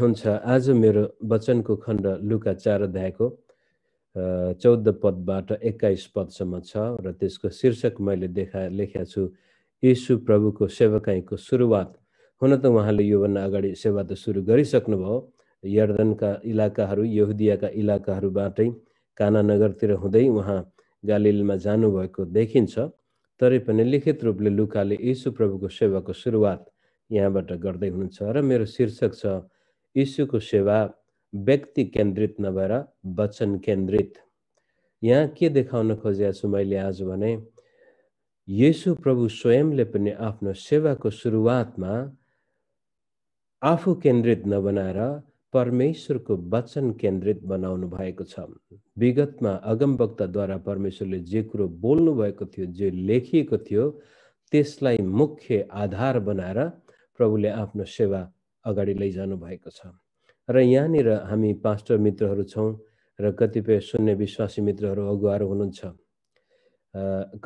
हुन्छ आज मेरो वचनको खण्ड लुका चार अध्यायको चौध पदबाट एक्काइस पदसम्म छ र त्यसको शीर्षक मैले देखा लेखेको छु यीशु प्रभुको सेवकाईको सुरुवात हुन त उहाँले योभन्दा अगाडि सेवा त सुरु गरिसक्नुभयो यर्दनका इलाकाहरू यहुदियाका इलाकाहरूबाटै कानानगरतिर हुँदै उहाँ गालिलमा जानुभएको देखिन्छ तरै पनि लिखित रूपले लुकाले यीशु प्रभुको सेवाको सुरुवात यहाँबाट गर्दै हुनुहुन्छ र मेरो शीर्षक छ यीशुको सेवा व्यक्ति केन्द्रित नभएर वचन केन्द्रित यहाँ के देखाउन खोजेको छु मैले आज भने यसु प्रभु स्वयंले पनि आफ्नो सेवाको सुरुवातमा आफू केन्द्रित नबनाएर परमेश्वरको वचन केन्द्रित बनाउनु भएको छ विगतमा अगमवक्ताद्वारा परमेश्वरले जे कुरो बोल्नु भएको थियो जे लेखिएको थियो त्यसलाई मुख्य आधार बनाएर प्रभुले आफ्नो सेवा अगाडि लैजानु भएको छ र यहाँनिर हामी पास्टर मित्रहरू छौँ र कतिपय शून्य विश्वासी मित्रहरू अगुवा हुनुहुन्छ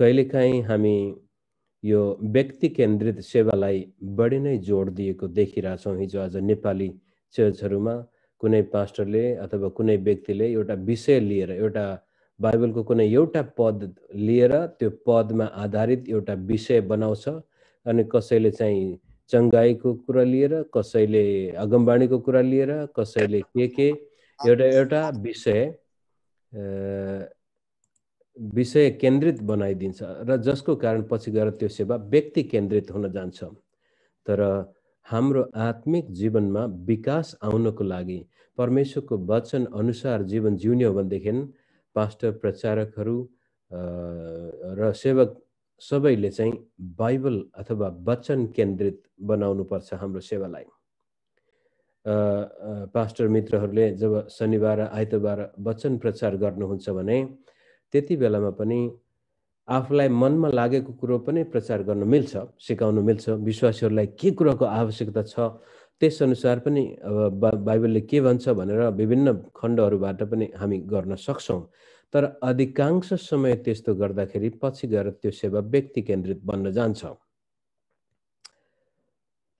कहिलेकाहीँ हामी यो व्यक्ति केन्द्रित सेवालाई बढी नै जोड दिएको देखिरहेछौँ हिजो आज नेपाली चर्चहरूमा कुनै पास्टरले अथवा कुनै व्यक्तिले एउटा विषय लिएर एउटा बाइबलको कुनै एउटा पद लिएर त्यो पदमा आधारित एउटा विषय बनाउँछ अनि कसैले चाहिँ चङ्गाईको कुरा लिएर कसैले अगमबाणीको कुरा लिएर कसैले के के एउटा एउटा विषय विषय केन्द्रित बनाइदिन्छ र जसको कारण पछि गएर त्यो सेवा व्यक्ति केन्द्रित हुन जान्छ तर हाम्रो आत्मिक जीवनमा विकास आउनको लागि परमेश्वरको वचन अनुसार जीवन जिउने हो भनेदेखि पास्टर प्रचारकहरू र सेवक सबैले चाहिँ बाइबल अथवा वचन केन्द्रित बनाउनुपर्छ हाम्रो सेवालाई पास्टर मित्रहरूले जब शनिबार आइतबार वचन प्रचार गर्नुहुन्छ भने त्यति बेलामा पनि आफूलाई मनमा लागेको कुरो पनि प्रचार गर्न मिल्छ सिकाउनु मिल्छ विश्वासीहरूलाई के कुराको आवश्यकता छ त्यसअनुसार पनि अब बाइबलले के भन्छ भनेर विभिन्न खण्डहरूबाट पनि हामी गर्न सक्छौँ तर अधिकांश समय त्यस्तो गर्दाखेरि पछि गएर त्यो सेवा व्यक्ति केन्द्रित बन्न जान्छ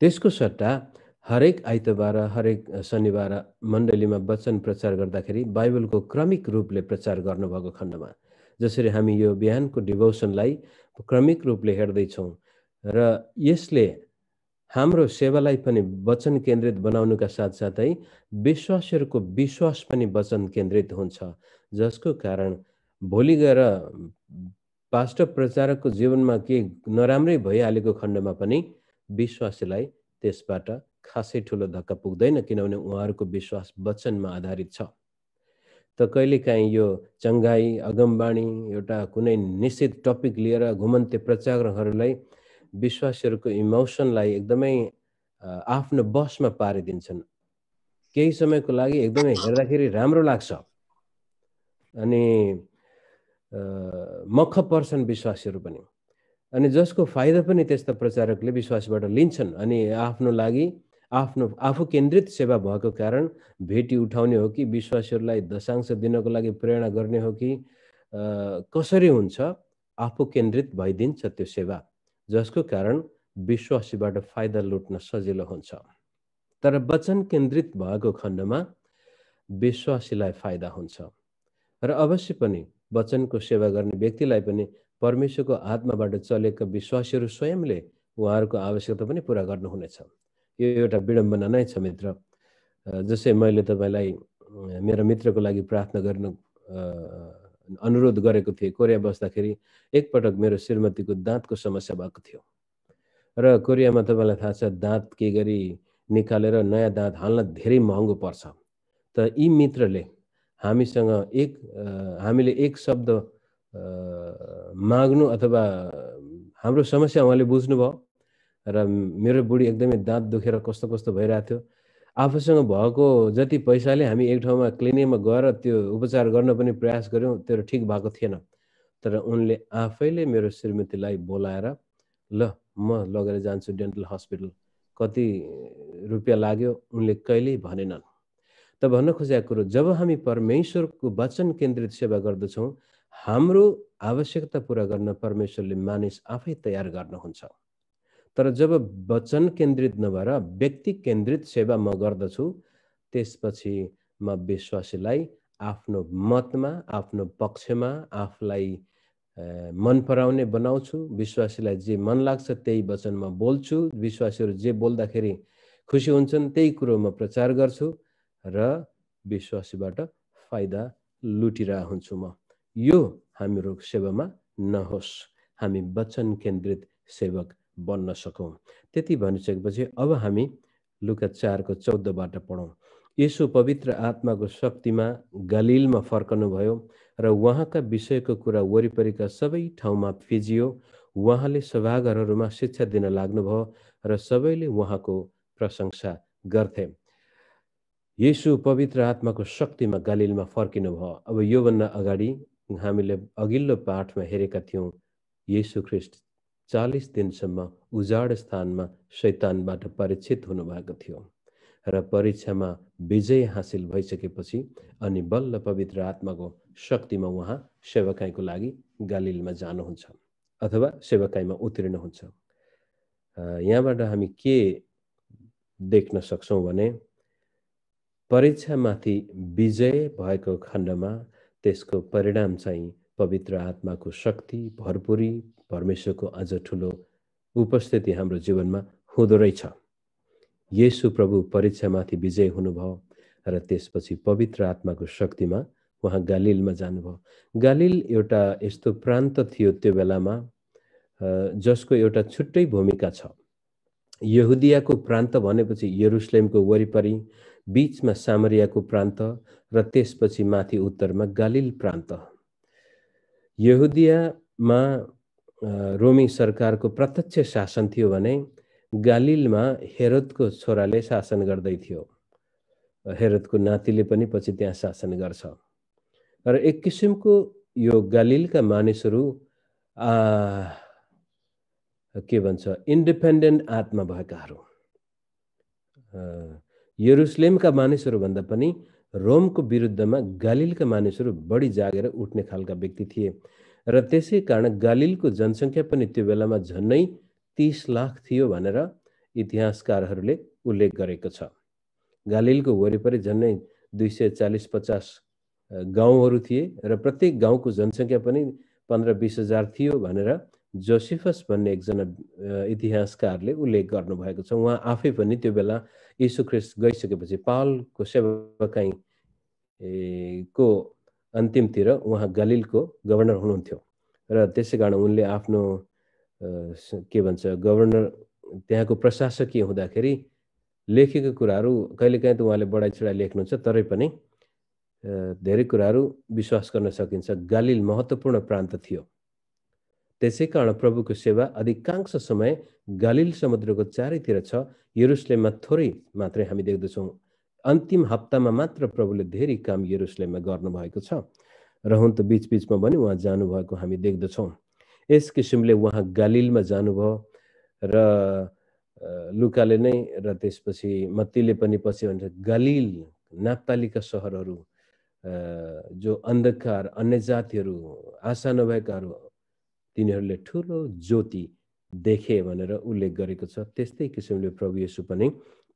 त्यसको सट्टा हरेक आइतबार हरेक शनिबार मण्डलीमा वचन प्रचार गर्दाखेरि बाइबलको क्रमिक रूपले प्रचार गर्नुभएको खण्डमा जसरी हामी यो बिहानको डिभोसनलाई क्रमिक रूपले हेर्दैछौँ र यसले हाम्रो सेवालाई पनि वचन केन्द्रित बनाउनुका साथसाथै विश्वासहरूको विश्वास पनि वचन केन्द्रित हुन्छ जसको कारण भोलि गएर पास्टर प्रचारकको जीवनमा के नराम्रै भइहालेको खण्डमा पनि विश्वासीलाई त्यसबाट खासै ठुलो धक्का पुग्दैन किनभने उहाँहरूको विश्वास वचनमा आधारित छ त कहिलेकाहीँ यो चङ्गाई अगमबाणी एउटा कुनै निश्चित टपिक लिएर घुमन्ते प्रचारहरूलाई विश्वासीहरूको इमोसनलाई एकदमै आफ्नो बसमा पारिदिन्छन् केही समयको लागि एकदमै हेर्दाखेरि राम्रो लाग्छ अनि मख पर्छन् विश्वासीहरू पनि अनि जसको फाइदा पनि त्यस्ता प्रचारकले विश्वासबाट लिन्छन् अनि आफ्नो लागि आफ्नो आफू केन्द्रित सेवा भएको कारण भेटी उठाउने हो कि विश्वासीहरूलाई दशांश दिनको लागि प्रेरणा गर्ने हो कि कसरी हुन्छ आफू केन्द्रित भइदिन्छ त्यो सेवा जसको कारण विश्वासीबाट फाइदा लुट्न सजिलो हुन्छ तर वचन केन्द्रित भएको खण्डमा विश्वासीलाई फाइदा हुन्छ र अवश्य पनि वचनको सेवा गर्ने व्यक्तिलाई पनि परमेश्वरको आत्माबाट चलेका विश्वासीहरू स्वयंले उहाँहरूको आवश्यकता पनि पुरा गर्नुहुनेछ यो एउटा विडम्बना नै छ मित्र जसै मैले तपाईँलाई मेरो मित्रको लागि प्रार्थना गर्नु अनुरोध गरेको थिएँ कोरिया बस्दाखेरि एकपटक मेरो श्रीमतीको दाँतको समस्या भएको थियो र कोरियामा तपाईँलाई थाहा छ दाँत के गरी निकालेर नयाँ दाँत हाल्न धेरै महँगो पर्छ त यी मित्रले हामीसँग एक हामीले एक शब्द माग्नु अथवा हाम्रो समस्या उहाँले बुझ्नुभयो र मेरो बुढी एकदमै दाँत दुखेर कस्तो कस्तो भइरहेको थियो आफूसँग भएको जति पैसाले हामी एक ठाउँमा क्लिनिकमा गएर त्यो उपचार गर्न पनि प्रयास गऱ्यौँ त्यो ठिक भएको थिएन तर उनले आफैले मेरो श्रीमतीलाई बोलाएर ल म लगेर जान्छु डेन्टल हस्पिटल कति रुपियाँ लाग्यो उनले कहिल्यै भनेनन् त भन्न खोजेको कुरो जब हामी परमेश्वरको वचन केन्द्रित सेवा गर्दछौँ हाम्रो आवश्यकता पुरा गर्न परमेश्वरले मानिस आफै तयार गर्नुहुन्छ तर जब वचन केन्द्रित नभएर व्यक्ति केन्द्रित सेवा म गर्दछु त्यसपछि म विश्वासीलाई आफ्नो मतमा आफ्नो पक्षमा आफूलाई मन पराउने बनाउँछु विश्वासीलाई जे मन लाग्छ त्यही वचनमा बोल्छु विश्वासीहरू जे बोल्दाखेरि खुसी हुन्छन् त्यही कुरो म प्रचार गर्छु र विश्वासीबाट फाइदा लुटिरहेको हुन्छु म यो हाम्रो सेवामा नहोस् हामी वचन केन्द्रित सेवक बन्न सकौँ त्यति भनिसकेपछि अब हामी लुका चारको चौधबाट पढौँ यसो पवित्र आत्माको शक्तिमा गलिलमा फर्कनुभयो र उहाँका विषयको कुरा वरिपरिका सबै ठाउँमा फिजियो उहाँले सभाघरहरूमा शिक्षा दिन लाग्नुभयो र सबैले उहाँको प्रशंसा गर्थे यसु पवित्र आत्माको शक्तिमा गालिलमा फर्किनु भयो अब योभन्दा अगाडि हामीले अघिल्लो पाठमा हेरेका थियौँ यसु ख्रिस्ट चालिस दिनसम्म उजाड स्थानमा शैतानबाट परीक्षित हुनुभएको थियो र परीक्षामा विजय हासिल भइसकेपछि अनि बल्ल पवित्र आत्माको शक्तिमा उहाँ सेवकाईको लागि गालिलमा जानुहुन्छ अथवा सेवकाईमा उत्रिनुहुन्छ यहाँबाट हामी के देख्न सक्छौँ भने परीक्षामाथि विजय भएको खण्डमा त्यसको परिणाम चाहिँ पवित्र आत्माको शक्ति भरपुरी परमेश्वरको अझ ठुलो उपस्थिति हाम्रो जीवनमा हुँदो रहेछ यसु प्रभु परीक्षामाथि विजय हुनुभयो र त्यसपछि पवित्र आत्माको शक्तिमा उहाँ गालिलमा जानुभयो गालिल एउटा यस्तो प्रान्त थियो त्यो बेलामा जसको एउटा छुट्टै भूमिका छ यहुदियाको प्रान्त भनेपछि यरुसलेमको वरिपरि बिचमा सामरियाको प्रान्त र त्यसपछि माथि उत्तरमा गालिल प्रान्त यहुदियामा रोमी सरकारको प्रत्यक्ष शासन थियो भने गालिलमा हेरोदको छोराले शासन गर्दै थियो हेरोदको नातिले पनि पछि त्यहाँ शासन गर्छ र एक किसिमको यो गालिलका मानिसहरू के भन्छ इन्डिपेन्डेन्ट आत्मा भएकाहरू यरुसलेमका मानिसहरूभन्दा पनि रोमको विरुद्धमा गालिलका मानिसहरू बढी जागेर उठ्ने खालका व्यक्ति थिए र त्यसै कारण गालिलको जनसङ्ख्या पनि त्यो बेलामा झन्नै तिस लाख थियो भनेर इतिहासकारहरूले उल्लेख गरेको छ गालिलको वरिपरि झन्नै दुई सय चालिस पचास गाउँहरू थिए र प्रत्येक गाउँको जनसङ्ख्या पनि पन्ध्र बिस हजार थियो भनेर जोसिफस भन्ने एकजना इतिहासकारले उल्लेख गर्नुभएको छ उहाँ आफै पनि त्यो बेला ख्रिस्ट गइसकेपछि पालको सेवाकाई को अन्तिमतिर उहाँ गलिलको गभर्नर हुनुहुन्थ्यो र त्यसै कारण उनले आफ्नो के भन्छ गभर्नर त्यहाँको प्रशासकीय हुँदाखेरि लेखेको कुराहरू कहिलेकाहीँ त उहाँले बढाइ लेख्नुहुन्छ तरै पनि धेरै कुराहरू विश्वास गर्न सकिन्छ गालिल महत्त्वपूर्ण प्रान्त थियो त्यसै कारण प्रभुको सेवा अधिकांश समय गालिल समुद्रको चारैतिर छ यरुसलेममा थोरै मात्रै हामी देख्दछौँ अन्तिम हप्तामा मात्र प्रभुले धेरै काम यरुसलेममा गर्नुभएको छ र हुन त बिचबिचमा पनि उहाँ जानुभएको हामी देख्दछौँ यस किसिमले उहाँ गालिलमा जानुभयो र लुकाले नै र त्यसपछि मत्तीले पनि पछि भन्छ गालिल नाप्तालीका सहरहरू जो अन्धकार अन्य जातिहरू आशा नभएकाहरू तिनीहरूले ठुलो ज्योति देखे भनेर उल्लेख गरेको छ त्यस्तै किसिमले प्रभु येसु पनि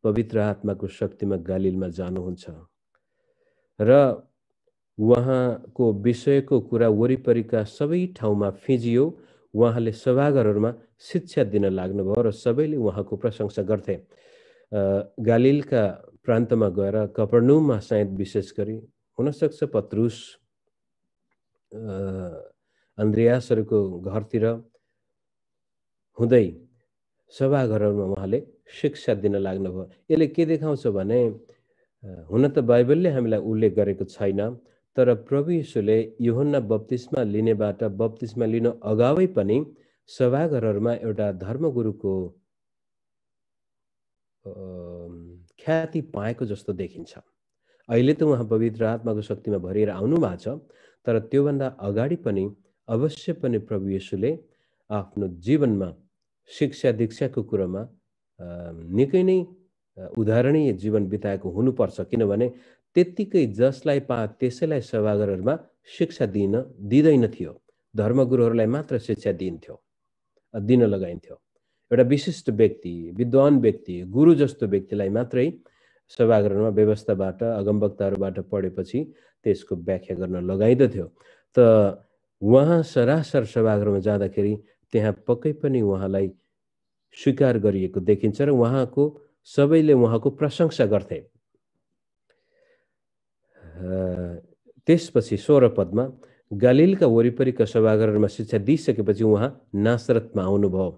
पवित्र आत्माको शक्तिमा गालिलमा जानुहुन्छ र उहाँको विषयको कुरा वरिपरिका सबै ठाउँमा फिजियो उहाँले सभाघरहरूमा शिक्षा दिन लाग्नुभयो र सबैले उहाँको प्रशंसा गर्थे गालिलका प्रान्तमा गएर कपडनुमा सायद विशेष गरी हुनसक्छ पत्रुस अन्द्रियासहरूको घरतिर हुँदै सभाघरहरूमा उहाँले शिक्षा दिन लाग्नुभयो यसले के देखाउँछ भने हुन त बाइबलले हामीलाई उल्लेख गरेको छैन तर प्रभु यीशुले योहन्ना बप्तिस्मा लिनेबाट बप्तिस्मा लिनु अगावै पनि सभाघरहरूमा एउटा धर्मगुरुको ख्याति पाएको जस्तो देखिन्छ अहिले त उहाँ पवित्र आत्माको शक्तिमा भरिएर आउनु भएको छ तर त्योभन्दा अगाडि पनि अवश्य पनि प्रभु यसुले आफ्नो जीवनमा शिक्षा दीक्षाको कुरोमा निकै नै उदाहरणीय जीवन बिताएको हुनुपर्छ किनभने त्यत्तिकै जसलाई पा त्यसैलाई सभागारहरूमा शिक्षा दिन दिँदैन थियो धर्मगुरुहरूलाई मात्र शिक्षा दिइन्थ्यो दिन लगाइन्थ्यो एउटा विशिष्ट व्यक्ति विद्वान व्यक्ति गुरु जस्तो व्यक्तिलाई मात्रै सभागृहमा व्यवस्थाबाट अगमवक्ताहरूबाट पढेपछि त्यसको व्याख्या गर्न लगाइँदथ्यो त उहाँ सरासर सभागृहमा जाँदाखेरि त्यहाँ पक्कै पनि उहाँलाई स्वीकार गरिएको देखिन्छ र उहाँको सबैले उहाँको प्रशंसा गर्थे त्यसपछि सोह्र पदमा गालिलका वरिपरिका सभागृहमा शिक्षा दिइसकेपछि उहाँ नासरतमा आउनुभयो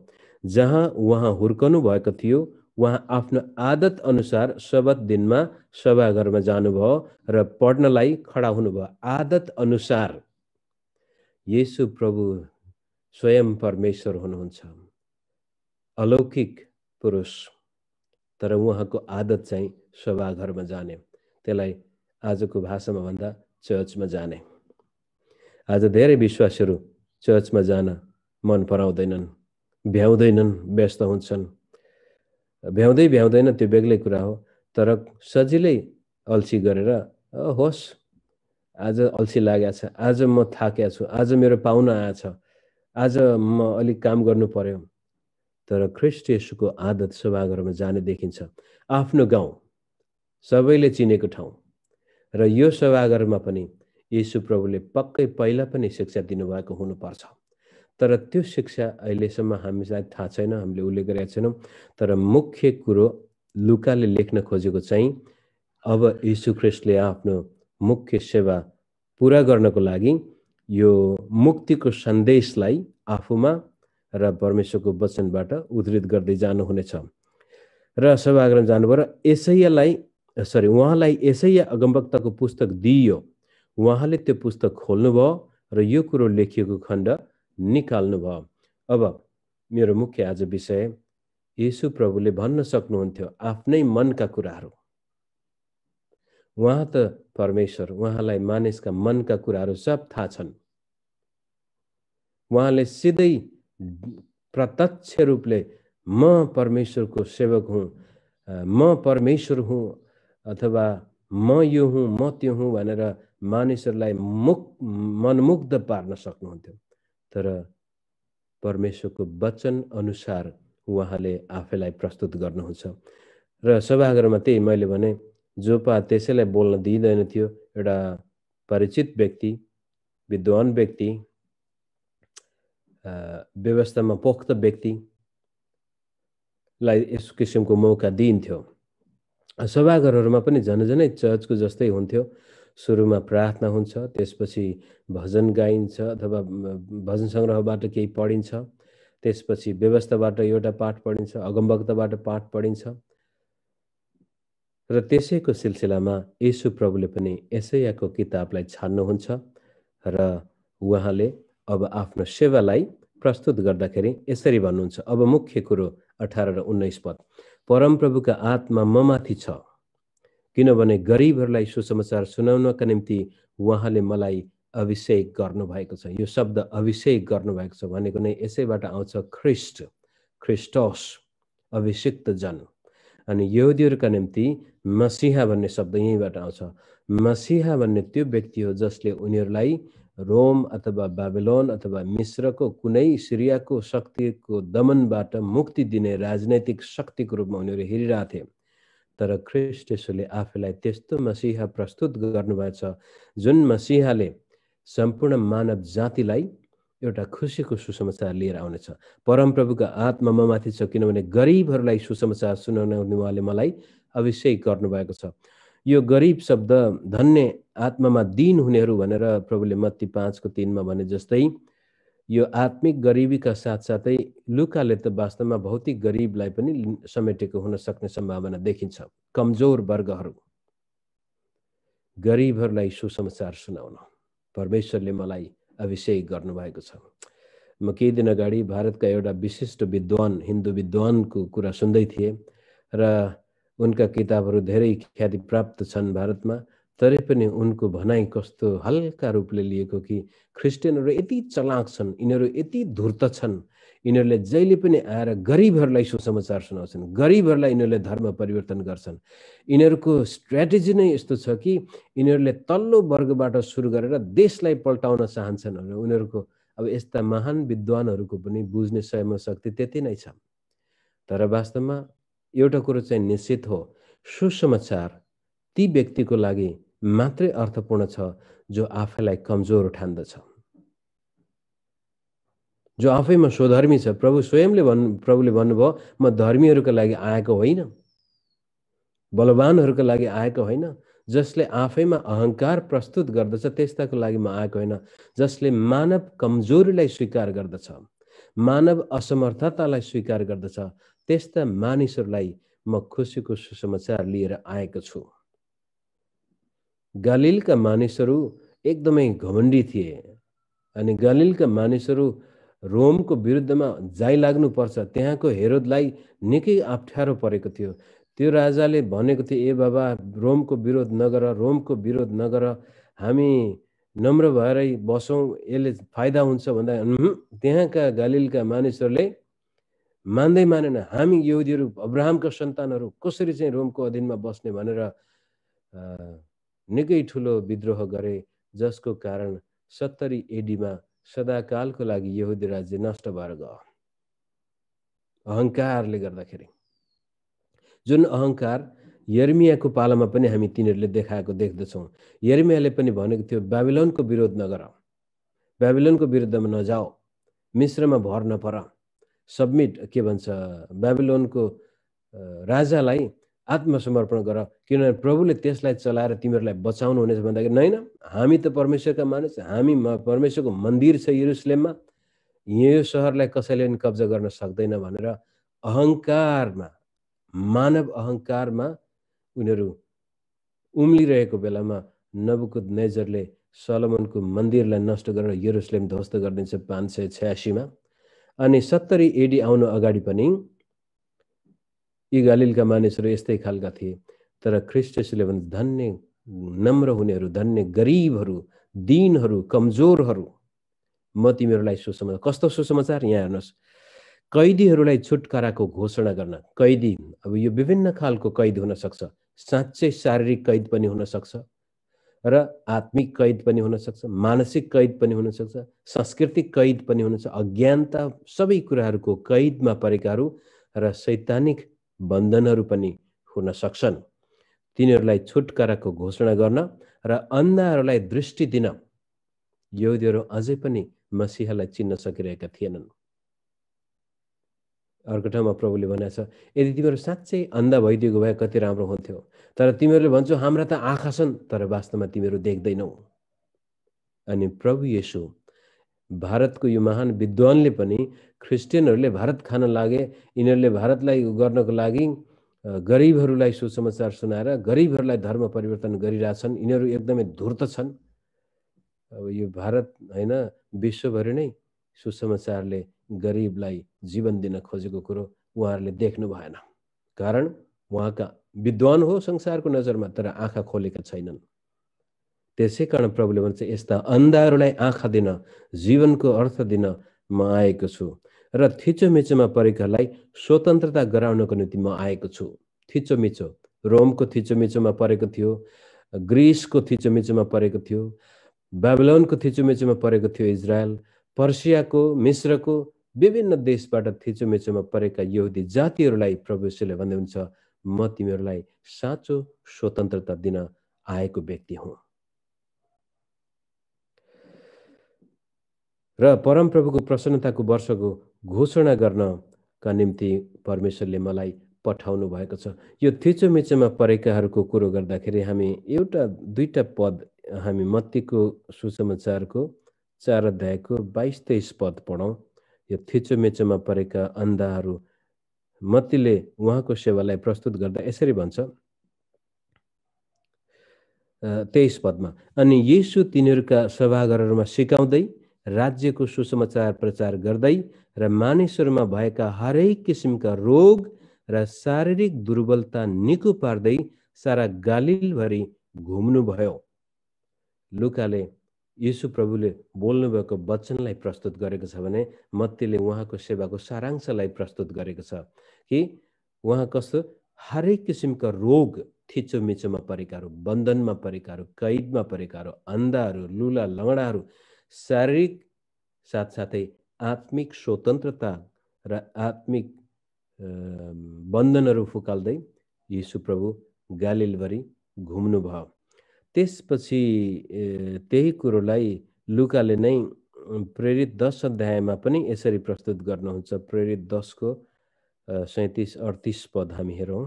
जहाँ उहाँ हुर्कनु भएको थियो उहाँ आफ्नो आदत अनुसार सबत दिनमा सभाघरमा जानुभयो र पढ्नलाई खडा हुनुभयो आदत अनुसार यसु प्रभु स्वयं परमेश्वर हुनुहुन्छ अलौकिक पुरुष तर उहाँको आदत चाहिँ सभाघरमा जाने त्यसलाई आजको भाषामा भन्दा चर्चमा जाने आज धेरै विश्वासहरू चर्चमा जान मन पराउँदैनन् भ्याउँदैनन् व्यस्त हुन्छन् भ्याउँदै भ्याउँदैन त्यो बेग्लै कुरा हो तर सजिलै अल्छी गरेर होस् आज अल्छी लागेको छ आज म थाकेको छु आज मेरो पाहुना आएछ आज म अलिक काम गर्नु पर्यो तर ख्रिस्ट यसुको आदत सभागृहमा जाने देखिन्छ आफ्नो गाउँ सबैले चिनेको ठाउँ र यो सभागृहमा पनि यसु प्रभुले पक्कै पहिला पनि शिक्षा दिनुभएको हुनुपर्छ तर त्यो शिक्षा अहिलेसम्म हामीलाई थाहा छैन हामीले उल्लेख गरेका छैनौँ तर मुख्य कुरो लुकाले लेख्न खोजेको चाहिँ अब यीशु ख्रिस्टले आफ्नो मुख्य सेवा पुरा गर्नको लागि यो मुक्तिको सन्देशलाई आफूमा र परमेश्वरको वचनबाट उद्धित गर्दै जानुहुनेछ र सभाग्रम जानुभयो र एसैयालाई सरी उहाँलाई यसैया अगमवक्ताको पुस्तक दिइयो उहाँले त्यो पुस्तक खोल्नुभयो र यो कुरो लेखिएको खण्ड निकाल्नुभयो अब मेरो मुख्य आज विषय यसु प्रभुले भन्न सक्नुहुन्थ्यो आफ्नै मनका कुराहरू उहाँ त परमेश्वर उहाँलाई मानिसका मनका कुराहरू सब थाहा छन् उहाँले सिधै प्रत्यक्ष रूपले म परमेश्वरको सेवक हुँ म परमेश्वर हुँ अथवा म यो हुँ म त्यो हुँ भनेर मानिसहरूलाई मुख मनमुग्ध पार्न सक्नुहुन्थ्यो तर परमेश्वरको वचन अनुसार उहाँले आफैलाई प्रस्तुत गर्नुहुन्छ र सभाघरमा त्यही मैले भने जो पा त्यसैलाई बोल्न दिइँदैन थियो एउटा परिचित व्यक्ति विद्वान व्यक्ति व्यवस्थामा पोख्त व्यक्तिलाई यस किसिमको मौका दिइन्थ्यो सभाघरहरूमा पनि झनझनै चर्चको जस्तै हुन्थ्यो सुरुमा प्रार्थना हुन्छ त्यसपछि भजन गाइन्छ अथवा भजन सङ्ग्रहबाट केही पढिन्छ त्यसपछि व्यवस्थाबाट एउटा पाठ पढिन्छ अगमभक्तबाट पाठ पढिन्छ र त्यसैको सिलसिलामा यसु प्रभुले पनि यसैयाको किताबलाई छान्नुहुन्छ र उहाँले अब आफ्नो सेवालाई प्रस्तुत गर्दाखेरि यसरी भन्नुहुन्छ अब मुख्य कुरो अठार र उन्नाइस पद परमप्रभुका आत्मा ममाथि छ किनभने गरिबहरूलाई सुसमाचार सुनाउनका निम्ति उहाँले मलाई अभिषेक गर्नुभएको छ यो शब्द अभिषेक गर्नुभएको छ भनेको नै यसैबाट आउँछ ख्रिस्ट ख्रिस्टस अभिषिक्त जन अनि यहुदीहरूका निम्ति मसिहा भन्ने शब्द यहीँबाट आउँछ मसिहा भन्ने त्यो व्यक्ति हो जसले उनीहरूलाई रोम अथवा बाबेलोन अथवा मिश्रको कुनै सिरियाको शक्तिको दमनबाट मुक्ति दिने राजनैतिक शक्तिको रूपमा उनीहरू हेरिरहेको थिए तर ख्रिस्टेसुले आफैलाई त्यस्तो मसिहा प्रस्तुत गर्नुभएको छ जुन मसिहाले सम्पूर्ण मानव जातिलाई एउटा खुसीको सुसमाचार लिएर आउनेछ परमप्रभुको आत्मामा माथि छ किनभने गरिबहरूलाई सुसमाचार सुनाउने उहाँले मलाई अभिषेक गर्नुभएको छ यो गरिब शब्द धन्य आत्मामा दिन हुनेहरू भनेर प्रभुले मत्ती पाँचको तिनमा भने जस्तै यो आत्मिक गरिबीका साथसाथै लुकाले त वास्तवमा भौतिक गरिबलाई पनि समेटेको हुन सक्ने सम्भावना देखिन्छ कमजोर वर्गहरू गरिबहरूलाई सुसमाचार सुनाउन परमेश्वरले मलाई अभिषेक गर्नुभएको छ म केही दिन अगाडि भारतका एउटा विशिष्ट विद्वान हिन्दू विद्वानको कुरा सुन्दै थिएँ र उनका किताबहरू धेरै प्राप्त छन् भारतमा तरै पनि उनको भनाइ कस्तो हल्का रूपले लिएको कि ख्रिस्टियनहरू यति चलाक छन् यिनीहरू यति धुर्त छन् यिनीहरूले जहिले पनि आएर गरिबहरूलाई सुसमाचार सुनाउँछन् गरिबहरूलाई यिनीहरूले धर्म परिवर्तन गर्छन् यिनीहरूको स्ट्राटेजी नै यस्तो छ कि यिनीहरूले तल्लो वर्गबाट सुरु गरेर देशलाई पल्टाउन चाहन्छन् भनेर उनीहरूको अब यस्ता महान विद्वानहरूको पनि बुझ्ने स्वयं शक्ति त्यति नै छ तर वास्तवमा एउटा कुरो चाहिँ निश्चित हो सुसमाचार ती व्यक्तिको लागि मात्रै अर्थपूर्ण छ जो आफैलाई कमजोर ठान्दछ जो आफैमा स्वधर्मी छ प्रभु स्वयंले भन् प्रभुले भन्नुभयो म धर्मीहरूको लागि आएको होइन बलवानहरूको लागि आएको होइन जसले आफैमा अहङ्कार प्रस्तुत गर्दछ त्यस्ताको लागि म आएको होइन जसले मानव कमजोरीलाई स्वीकार गर्दछ मानव असमर्थतालाई स्वीकार गर्दछ त्यस्ता मानिसहरूलाई म खुसीको सुसमाचार लिएर आएको छु गलिलका मानिसहरू एकदमै घमण्डी थिए अनि गलिलका मानिसहरू रोमको विरुद्धमा जाइ लाग्नुपर्छ त्यहाँको हेरोदलाई निकै अप्ठ्यारो परेको थियो त्यो राजाले भनेको थियो ए बाबा रोमको विरोध नगर रोमको विरोध नगर हामी नम्र भएरै बसौँ यसले फाइदा हुन्छ भन्दा त्यहाँका गालिलका मानिसहरूले मान्दै मानेन हामी युदीहरू अब्राहमका सन्तानहरू कसरी चाहिँ रोमको अधीनमा बस्ने भनेर निकै ठुलो विद्रोह गरे जसको कारण सत्तरी एडीमा सदाकालको लागि यहुदी राज्य नष्ट भएर गयो अहङ्कारले गर्दाखेरि जुन अहङ्कार यर्मियाको पालामा पनि हामी तिनीहरूले देखाएको देख्दछौँ यर्मियाले पनि भनेको थियो बाबिलोनको विरोध नगर बाबिलोनको विरुद्धमा नजाऊ मिश्रमा भर नपर सबमिट के भन्छ बाबिलोनको राजालाई आत्मसमर्पण गर किनभने प्रभुले त्यसलाई चलाएर तिमीहरूलाई बचाउनु हुनेछ भन्दाखेरि होइन हामी त परमेश्वरका मानिस हामी परमेश्वरको मन्दिर छ युरुसलेममा यो सहरलाई कसैले पनि कब्जा गर्न सक्दैन भनेर अहङ्कारमा मानव अहङ्कारमा उनीहरू उम्लिरहेको बेलामा नबुकुद नेजरले सलमनको मन्दिरलाई नष्ट गरेर युरुसलेम ध्वस्त गरिदिन्छ पाँच सय छ्यासीमा अनि सत्तरी एडी आउनु अगाडि पनि यी गालिलका मानिसहरू यस्तै खालका थिए तर ख्रिस्टसले भने धन्य नम्र हुनेहरू धन्य गरिबहरू दिनहरू कमजोरहरू म तिमीहरूलाई सुसमाचार कस्तो सुसमाचार यहाँ हेर्नुहोस् कैदीहरूलाई छुटकाराको घोषणा गर्न कैदी अब यो विभिन्न खालको कैद हुनसक्छ साँच्चै शारीरिक कैद पनि हुनसक्छ र आत्मिक कैद पनि हुनसक्छ मानसिक कैद पनि हुनसक्छ सांस्कृतिक कैद पनि हुनसक्छ अज्ञानता सबै कुराहरूको कैदमा परेकाहरू र सैद्धान्तिक बन्धनहरू पनि हुन सक्छन् तिनीहरूलाई छुटकाराको घोषणा गर्न र अन्धाहरूलाई दृष्टि दिन यहुदीहरू अझै पनि मसिहालाई चिन्न सकिरहेका थिएनन् अर्को ठाउँमा प्रभुले भनेको छ यदि तिमीहरू साँच्चै अन्धा भइदिएको भए कति राम्रो हुन्थ्यो तर तिमीहरूले भन्छौ हाम्रा त आँखा छन् तर वास्तवमा तिमीहरू देख्दैनौ अनि प्रभु यसो भारतको यो महान विद्वानले पनि क्रिस्चियनहरूले भारत खान लागे यिनीहरूले भारतलाई गर्नको लागि गरिबहरूलाई सुसमाचार सुनाएर गरिबहरूलाई धर्म परिवर्तन गरिरहेछन् यिनीहरू एकदमै धुर्त छन् अब यो भारत होइन विश्वभरि नै सुसमाचारले गरिबलाई जीवन दिन खोजेको कुरो उहाँहरूले देख्नु भएन कारण उहाँका विद्वान हो संसारको नजरमा तर आँखा खोलेका छैनन् त्यसै कारण प्रभुले चाहिँ यस्ता अन्धाहरूलाई आँखा दिन जीवनको अर्थ दिन म आएको छु र थिचोमिचोमा परेकाहरूलाई स्वतन्त्रता गराउनको निम्ति म आएको छु थिचोमिचो रोमको थिचोमिचोमा परेको थियो ग्रिसको थिचोमिचोमा परेको थियो बेबलोनको थिचोमिचोमा परेको थियो इजरायल पर्सियाको मिश्रको विभिन्न देशबाट थिचोमिचोमा परेका यहुदी जातिहरूलाई प्रवेशले भन्दै हुन्छ म तिमीहरूलाई साँचो स्वतन्त्रता दिन आएको व्यक्ति हुँ र परमप्रभुको प्रसन्नताको वर्षको घोषणा गर्नका निम्ति परमेश्वरले मलाई पठाउनु भएको छ यो थिचोमिचोमा परेकाहरूको कुरो गर्दाखेरि हामी एउटा दुईवटा पद हामी मत्तीको सुसमाचारको चार अध्यायको बाइस तेइस पद पढौँ यो थिचोमेचोमा परेका अन्धाहरू मत्तीले उहाँको सेवालाई प्रस्तुत गर्दा यसरी भन्छ तेइस पदमा अनि यीशु तिनीहरूका सभागारहरूमा सिकाउँदै राज्यको सुसमाचार प्रचार गर्दै र मानिसहरूमा भएका हरेक किसिमका रोग र शारीरिक दुर्बलता निको पार्दै सारा गालिलभरि घुम्नुभयो लुकाले यीशु प्रभुले बोल्नुभएको वचनलाई प्रस्तुत गरेको छ भने मत्तीले उहाँको सेवाको सारांशलाई प्रस्तुत गरेको छ कि उहाँ कस्तो हरेक किसिमका रोग थिचोमिचोमा परेकाहरू बन्धनमा परेकाहरू कैदमा परेकाहरू अन्धाहरू लुला लङ्गडाहरू शारीरिक साथसाथै आत्मिक स्वतन्त्रता र आत्मिक बन्धनहरू फुकाल्दै यीशु प्रभु गालिलभरि घुम्नुभयो त्यसपछि त्यही कुरोलाई लुकाले नै प्रेरित दस अध्यायमा पनि यसरी प्रस्तुत गर्नुहुन्छ प्रेरित दसको सैँतिस अडतिस पद हामी हेरौँ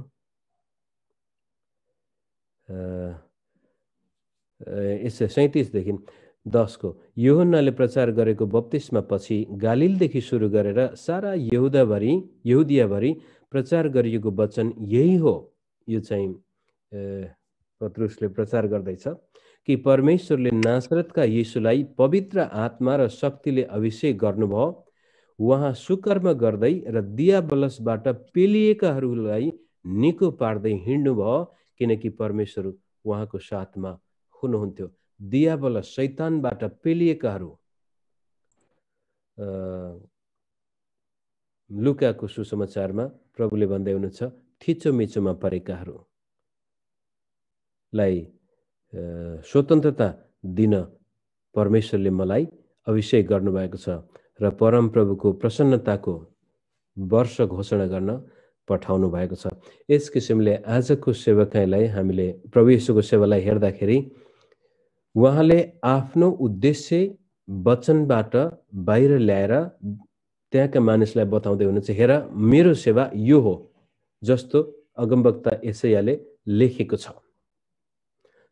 यस सैँतिसदेखि दसको यहुन्नाले प्रचार गरेको बत्तिसमा पछि गालिलदेखि सुरु गरेर सारा यहुदाभरि यहुदियाभरि प्रचार गरिएको वचन यही हो यो चाहिँ पत्रुसले प्रचार गर्दैछ कि परमेश्वरले नासरतका यीशुलाई पवित्र आत्मा र शक्तिले अभिषेक गर्नुभयो उहाँ सुकर्म गर्दै र दिया बलसबाट पेलिएकाहरूलाई निको पार्दै हिँड्नुभयो किनकि परमेश्वर उहाँको साथमा हुनुहुन्थ्यो दियाबल शैतानबाट पेलिएकाहरू लुकाको सुसमाचारमा प्रभुले भन्दै हुनुहुन्छ थिचोमिचोमा परेकाहरूलाई स्वतन्त्रता दिन परमेश्वरले मलाई अभिषेक गर्नुभएको छ र परमप्रभुको प्रसन्नताको वर्ष घोषणा गर्न पठाउनु भएको छ यस किसिमले आजको सेवकाईलाई हामीले प्रभु सेवालाई हेर्दाखेरि उहाँले आफ्नो उद्देश्य वचनबाट बाहिर ल्याएर त्यहाँका मानिसलाई बताउँदै हुनुहुन्छ हेर मेरो सेवा यो हो जस्तो अगमवक्ता एसैयाले लेखेको छ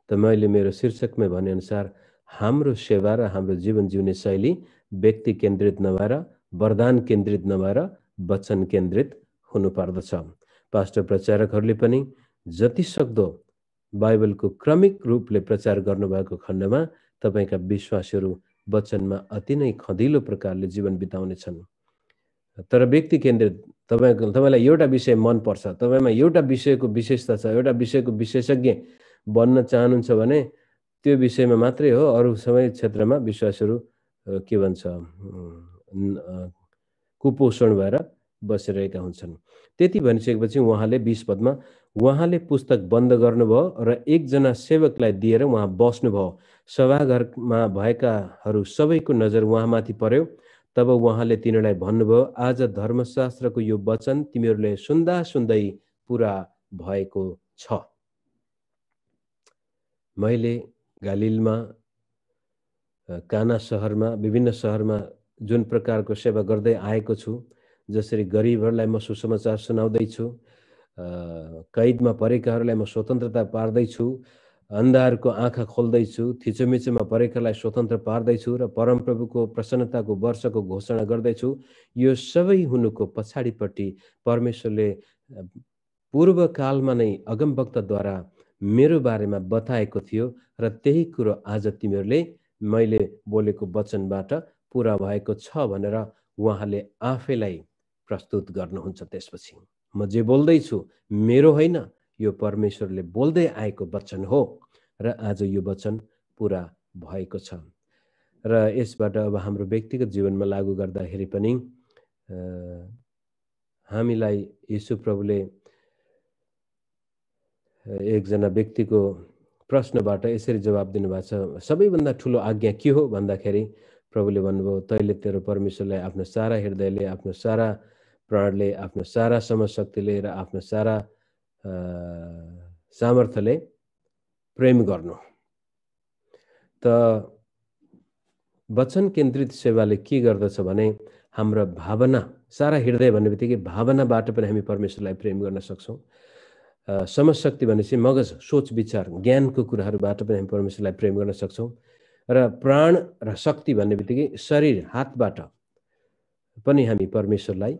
त मैले मेरो शीर्षकमै भनेअनुसार हाम्रो सेवा र हाम्रो जीवन जिउने शैली व्यक्ति केन्द्रित नभएर वरदान केन्द्रित नभएर वचन केन्द्रित हुनुपर्दछ पास्टर प्रचारकहरूले पनि जतिसक्दो बाइबलको क्रमिक रूपले प्रचार गर्नुभएको खण्डमा तपाईँका विश्वासहरू वचनमा अति नै खँदिलो प्रकारले जीवन बिताउने छन् तर व्यक्ति केन्द्रित तपाईँको तपाईँलाई एउटा विषय मनपर्छ तपाईँमा एउटा विषयको विशेषता छ एउटा विषयको विशेषज्ञ बन्न चाहनुहुन्छ भने त्यो विषयमा मात्रै हो अरू सबै क्षेत्रमा विश्वासहरू के भन्छ कुपोषण भएर बसिरहेका हुन्छन् त्यति भनिसकेपछि उहाँले बिस पदमा उहाँले पुस्तक बन्द गर्नुभयो र एकजना सेवकलाई दिएर उहाँ बस्नुभयो सभाघरमा भएकाहरू सबैको नजर उहाँमाथि पर्यो तब उहाँले तिनीहरूलाई भन्नुभयो आज धर्मशास्त्रको यो वचन तिमीहरूले सुन्दा सुन्दै पुरा भएको छ मैले गालिलमा काना सहरमा विभिन्न सहरमा जुन प्रकारको सेवा गर्दै आएको छु जसरी गरिबहरूलाई म सुसमाचार सुनाउँदैछु कैदमा परेकाहरूलाई म स्वतन्त्रता पार्दैछु अन्धारको आँखा खोल्दैछु थिचोमिचोमा परेकालाई स्वतन्त्र पार्दैछु र परमप्रभुको प्रसन्नताको वर्षको घोषणा गर्दैछु यो सबै हुनुको पछाडिपट्टि परमेश्वरले पूर्वकालमा नै अगमभक्तद्वारा मेरो बारेमा बताएको थियो र त्यही कुरो आज तिमीहरूले मैले बोलेको वचनबाट पुरा भएको छ भनेर उहाँले आफैलाई प्रस्तुत गर्नुहुन्छ त्यसपछि म जे बोल्दैछु मेरो होइन यो परमेश्वरले बोल्दै आएको वचन हो र आज यो वचन पुरा भएको छ र यसबाट अब हाम्रो व्यक्तिगत जीवनमा लागु गर्दाखेरि पनि हामीलाई यसो प्रभुले एकजना व्यक्तिको प्रश्नबाट यसरी जवाब दिनुभएको छ सबैभन्दा ठुलो आज्ञा के हो भन्दाखेरि प्रभुले भन्नुभयो तैँले तेरो परमेश्वरलाई आफ्नो सारा हृदयले आफ्नो सारा प्रहरले आफ्नो सारा समशक्तिले र आफ्नो सारा सामर्थ्यले प्रेम गर्नु त वचन केन्द्रित सेवाले के गर्दछ भने हाम्रो भावना सारा हृदय भन्ने बित्तिकै भावनाबाट पनि हामी परमेश्वरलाई प्रेम गर्न सक्छौँ समशक्ति भनेपछि मगज सोच विचार ज्ञानको कुराहरूबाट पनि हामी परमेश्वरलाई प्रेम गर्न सक्छौँ र प्राण र शक्ति भन्ने बित्तिकै शरीर हातबाट पनि हामी परमेश्वरलाई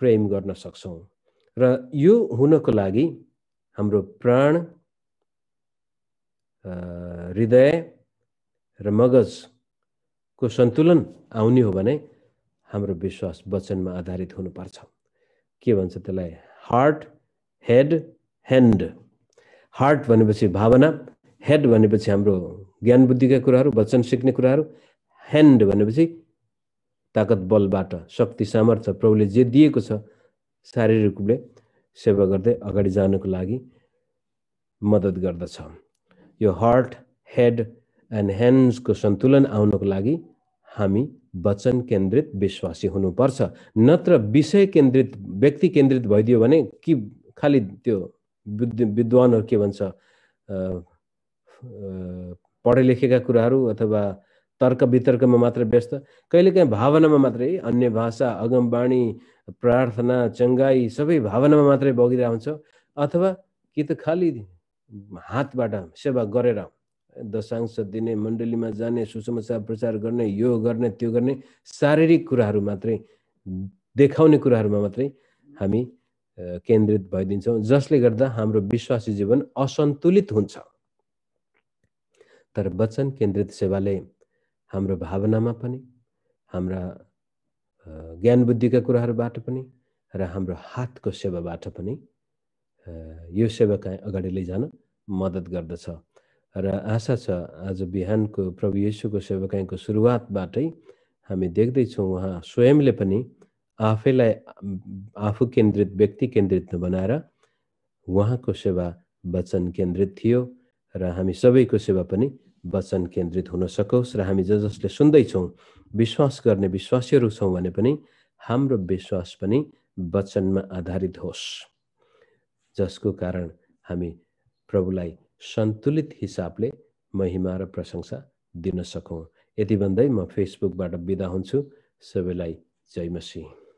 प्रेम गर्न सक्छौँ र यो हुनको लागि हाम्रो प्राण हृदय र मगजको सन्तुलन आउने हो भने हाम्रो विश्वास वचनमा आधारित हुनुपर्छ के भन्छ त्यसलाई हार्ट हेड ह्यान्ड हार्ट भनेपछि भावना हेड भनेपछि हाम्रो ज्ञान बुद्धिका कुराहरू वचन सिक्ने कुराहरू ह्यान्ड भनेपछि ताकत बलबाट शक्ति सामर्थ्य प्रभुले जे दिएको छ शारीरिक रूपले सेवा गर्दै अगाडि जानको लागि मद्दत गर्दछ यो हार्ट हेड एन्ड ह्यान्ड्सको सन्तुलन आउनको लागि हामी वचन केन्द्रित विश्वासी हुनुपर्छ नत्र विषय केन्द्रित व्यक्ति केन्द्रित भइदियो भने कि खालि त्यो विद्वानहरू के भन्छ पढे लेखेका कुराहरू अथवा तर्क वितर्कमा मात्र व्यस्त कहिलेकाहीँ भावनामा मात्रै अन्य भाषा अगमवाणी प्रार्थना चङ्गाई सबै भावनामा मात्रै बगिरहन्छ अथवा कि त खालि हातबाट सेवा गरेर दशांश दिने मण्डलीमा जाने सुसमाचार प्रचार गर्ने यो गर्ने त्यो गर्ने शारीरिक कुराहरू मात्रै देखाउने कुराहरूमा मात्रै हामी केन्द्रित भइदिन्छौँ जसले गर्दा हाम्रो विश्वासी जीवन असन्तुलित हुन्छ तर वचन केन्द्रित सेवाले हाम्रो भावनामा पनि हाम्रा ज्ञान बुद्धिका कुराहरूबाट पनि र हाम्रो हातको सेवाबाट पनि यो सेवाका अगाडि लैजान मद्दत गर्दछ र आशा छ आज बिहानको प्रभु येसुको सेवाकाइको सुरुवातबाटै हामी देख्दैछौँ उहाँ स्वयंले पनि आफैलाई आफू केन्द्रित व्यक्ति केन्द्रित नबनाएर उहाँको सेवा वचन केन्द्रित थियो र हामी सबैको सेवा पनि वचन केन्द्रित हुन सकोस् र हामी ज जसले सुन्दैछौँ विश्वास गर्ने विश्वासीहरू छौँ भने पनि हाम्रो विश्वास पनि वचनमा आधारित होस् जसको कारण हामी प्रभुलाई सन्तुलित हिसाबले महिमा र प्रशंसा दिन सकौँ यति भन्दै म फेसबुकबाट बिदा हुन्छु सबैलाई जय मसिंह